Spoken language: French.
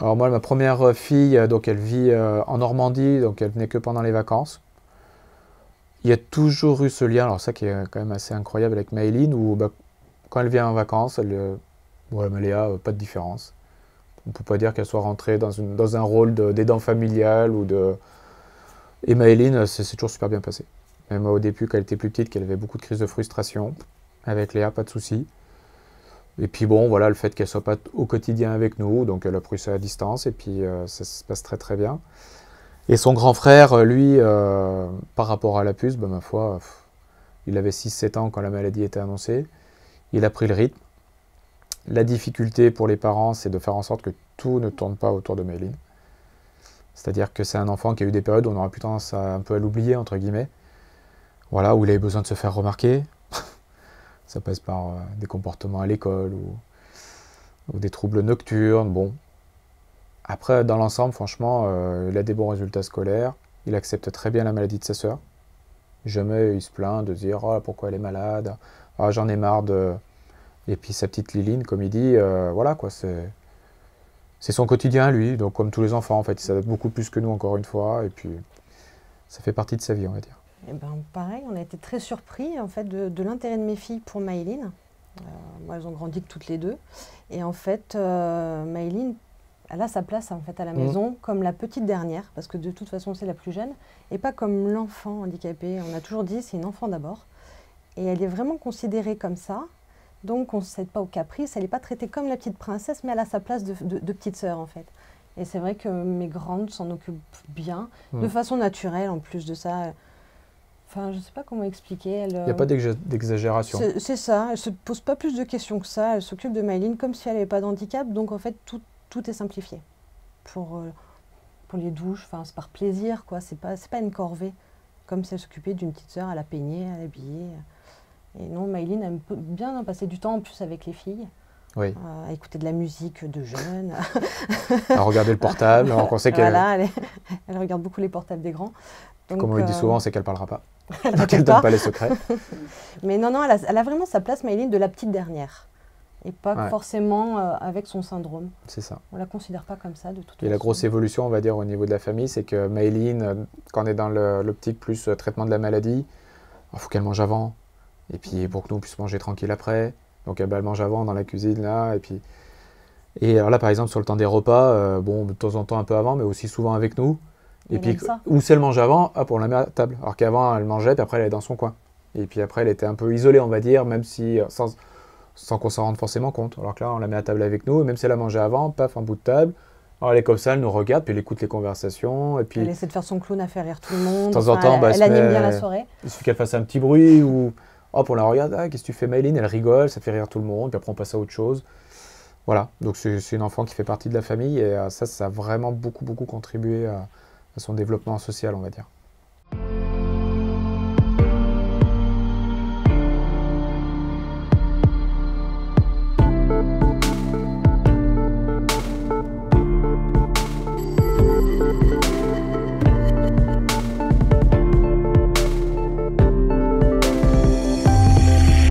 Alors moi, ma première euh, fille, euh, donc elle vit euh, en Normandie, donc elle venait que pendant les vacances. Il y a toujours eu ce lien, alors ça qui est quand même assez incroyable avec Maëline, où bah, quand elle vient en vacances, elle, ouais, Léa, pas de différence. On ne peut pas dire qu'elle soit rentrée dans, dans un rôle d'aidant familial ou de... Et Maëline, c'est toujours super bien passé. Même au début, quand elle était plus petite, qu'elle avait beaucoup de crises de frustration, avec Léa, pas de souci. Et puis bon, voilà, le fait qu'elle soit pas au quotidien avec nous, donc elle a pris ça à distance, et puis euh, ça se passe très très bien. Et son grand frère, euh, lui, euh, par rapport à la puce, ben, ma foi, il avait 6-7 ans quand la maladie était annoncée. Il a pris le rythme. La difficulté pour les parents, c'est de faire en sorte que tout ne tourne pas autour de Méline. C'est-à-dire que c'est un enfant qui a eu des périodes où on aura pu tendance un peu à l'oublier, entre guillemets. Voilà, où il avait besoin de se faire remarquer, ça passe par euh, des comportements à l'école ou, des troubles nocturnes. Bon. Après, dans l'ensemble, franchement, euh, il a des bons résultats scolaires. Il accepte très bien la maladie de sa sœur. Jamais il se plaint de dire oh, pourquoi elle est malade, ah, j'en ai marre de. Et puis sa petite Liline, comme il dit, euh, voilà quoi, c'est. C'est son quotidien, lui, donc comme tous les enfants, en fait, il s'adapte beaucoup plus que nous, encore une fois, et puis ça fait partie de sa vie, on va dire. Eh ben, pareil, on a été très surpris en fait de, l'intérêt de mes filles pour Maëline. Euh, elles ont grandi toutes les deux. Et en fait, euh, elle a sa place en fait à la mhm. maison comme la petite dernière, parce que de toute façon, c'est la plus jeune, et pas comme l'enfant handicapé. On a toujours dit, c'est une enfant d'abord. Et elle est vraiment considérée comme ça. Donc, on ne cède pas au caprice. Elle n'est pas traitée comme la petite princesse, mais elle a sa place de, petite sœur en fait. Et c'est vrai que mes grandes s'en occupent bien, de mhm. façon naturelle en plus de ça. Enfin, je ne sais pas comment expliquer. Il n'y a pas euh, d'exagération. C'est ça. Elle ne se pose pas plus de questions que ça. Elle s'occupe de Mylène comme si elle n'avait pas d'handicap. Donc, en fait, tout, est simplifié. Pour, euh, pour les douches, enfin, c'est par plaisir, quoi. Ce n'est pas, pas une corvée. Comme si elle s'occupait d'une petite sœur, à la peigner, à l'habiller. Et non, Mylène aime bien passer du temps en plus avec les filles. Oui. Euh, à écouter de la musique de jeunes. à regarder le portable. On sait qu'elle... Voilà, elle, regarde beaucoup les portables des grands. Comme on le dit souvent, c'est qu'elle ne parlera pas. elle ne donne pas. les secrets. mais non, non, elle a, vraiment sa place, Mayline de la petite dernière. Et pas forcément euh, avec son syndrome. C'est ça. On ne la considère pas comme ça de toute Et façon. Et la grosse évolution, on va dire, au niveau de la famille, c'est que Mayline, euh, quand on est dans l'optique plus euh, traitement de la maladie, il oh, faut qu'elle mange avant. Et puis pour que nous puissions manger tranquille après. Donc eh ben, elle mange avant dans la cuisine là. Et puis. Et alors là, par exemple, sur le temps des repas, bon, de temps en temps un peu avant, mais aussi souvent avec nous. Et puis, ou si elle mange avant, hop, on la met à table. Alors qu'avant, elle mangeait, puis après, elle est dans son coin. Et puis après, elle était un peu isolée, on va dire, même si euh, sans, sans qu'on s'en rende forcément compte. Alors que là, on la met à table avec nous, et même si elle a mangé avant, paf, un bout de table. Alors elle est comme ça, elle nous regarde, puis elle écoute les conversations. Et puis, elle essaie de faire son clown à faire rire tout le monde. De temps en temps, elle, bah, anime bien la soirée. Il suffit qu'elle fasse un petit bruit, ou hop, on la regarde, ah, qu'est-ce que tu fais, Mylene Elle rigole, ça fait rire tout le monde, puis après, on passe à autre chose. Voilà, donc c'est une enfant qui fait partie de la famille, et euh, ça, ça a vraiment beaucoup, beaucoup contribué à son développement social, on va dire.